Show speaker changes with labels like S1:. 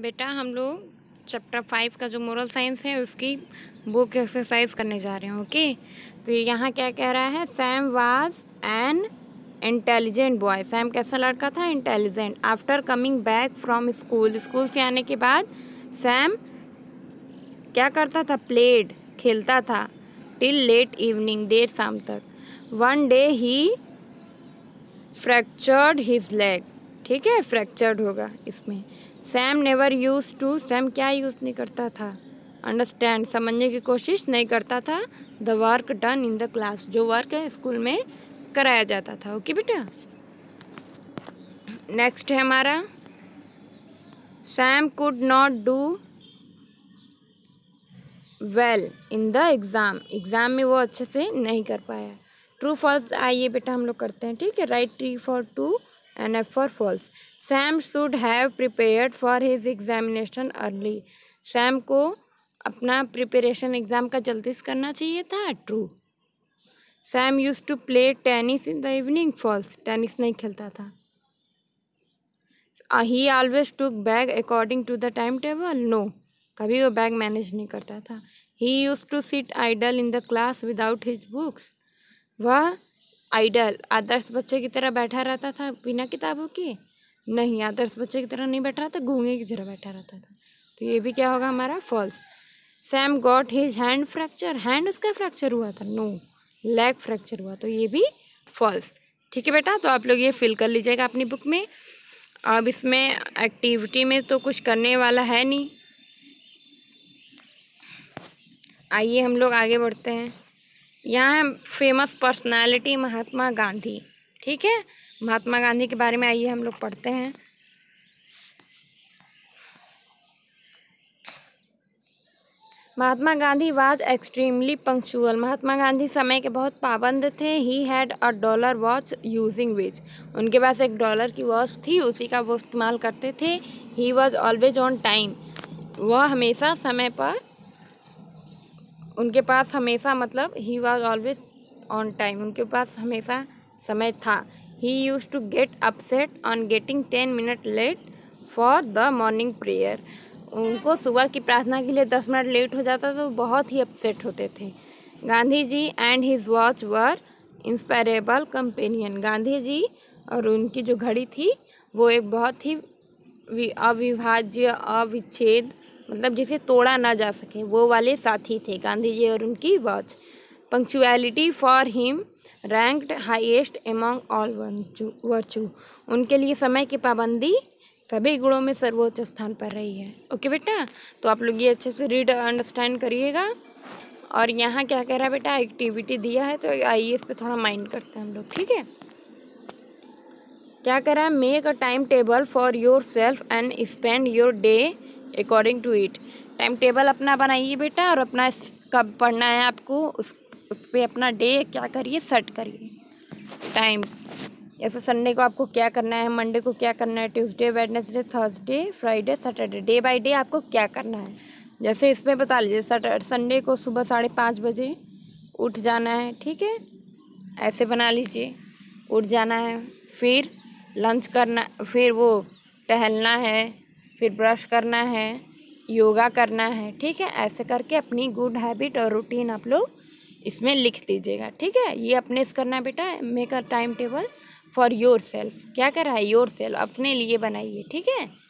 S1: बेटा हम लोग चैप्टर फाइव का जो मोरल साइंस है उसकी बुक एक्सरसाइज करने जा रहे हैं ओके तो यहाँ क्या कह रहा है Sam was an intelligent boy Sam कैसा लड़का था intelligent after coming back from school school से आने के बाद सैम क्या करता था प्लेड खेलता था टिल लेट इवनिंग देर शाम तक one day he fractured his leg ठीक है फ्रैक्चर्ड होगा इसमें Sam never use to Sam क्या यूज़ नहीं करता था अंडरस्टैंड समझने की कोशिश नहीं करता था the work done in the class जो वर्क है स्कूल में कराया जाता था ओके बेटा नेक्स्ट है हमारा Sam could not do well in the exam exam में वो अच्छे से नहीं कर पाया ट्रू फॉल्स आइए बेटा हम लोग करते हैं ठीक है write T for true and F for false Sam should have prepare for his examination early Sam को अपना प्रिपरेशन एग्जाम का जल्दी से करना चाहिए था true Sam use to play tennis in the evening false tennis नहीं खेलता था he always to bag according to the time table no कभी वो बैग मैनेज नहीं करता था he use to sit idle in the class without his books वह idle आदर्श बच्चे की तरह बैठा रहता था बिना किताबों के नहीं आदर्श बच्चे की तरह नहीं बैठा रहा था घूंगे की तरह बैठा रहता था तो ये भी क्या होगा हमारा false Sam got his hand fracture hand उसका फ्रैक्चर हुआ था नो लेग फ्रैक्चर हुआ तो ये भी फॉल्स ठीक है बेटा तो आप लोग ये फिल कर लीजिएगा अपनी बुक में अब इसमें एक्टिविटी में तो कुछ करने वाला है नहीं आइए हम लोग आगे बढ़ते हैं यहाँ है फेमस पर्सनालिटी महात्मा गांधी ठीक है महात्मा गांधी के बारे में आइए हम लोग पढ़ते हैं Mahatma Gandhi was extremely punctual Mahatma Gandhi समय के बहुत पाबंद थे he had a dollar watch using which उनके पास एक डॉलर की वॉच थी उसी का वो इस्तेमाल करते थे he was always on time वह हमेशा समय पर उनके पास हमेशा मतलब he was always on time उनके पास हमेशा समय था he use to get upset on getting ten minute late for the morning prayer उनको सुबह की प्रार्थना के लिए दस मिनट लेट हो जाता तो बहुत ही अपसेट होते थे Gandhi ji and his watch were inspirable companion Gandhi ji और उनकी जो घड़ी थी वो एक बहुत ही अविभाज्य अविच्छेद मतलब जिसे तोड़ा ना जा सके वो वाले साथी थे गांधी जी और उनकी watch punctuality for him ranked highest among all virtue उनके लिए समय की पाबंदी सभी गुणों में सर्वोच्च स्थान पर रही है ओके बेटा तो आप लोग ये अच्छे से रीड अंडरस्टैंड करिएगा और यहाँ क्या कह रहा है बेटा एक्टिविटी दिया है तो आइए इस पर थोड़ा माइंड करते हैं हम लोग ठीक है क्या कह रहा है make a time table for yourself and spend your day according to it time table अपना बनाइए बेटा और अपना कब पढ़ना है आपको उस उस पर अपना डे क्या करिए सेट करिए टाइम जैसे संडे को आपको क्या करना है मंडे को क्या करना है Tuesday Wednesday Thursday Friday Saturday day by day आपको क्या करना है जैसे इसमें बता लीजिए संडे को सुबह साढ़े पाँच बजे उठ जाना है ठीक है ऐसे बना लीजिए उठ जाना है फिर लंच करना फिर वो टहलना है फिर ब्रश करना है योगा करना है ठीक है ऐसे करके अपनी गुड हैबिट और रूटीन आप लोग इसमें लिख लीजिएगा ठीक है ये अपने से करना बेटा make a time table for yourself क्या कर रहा है योर सेल्फ अपने लिए बनाइए ठीक है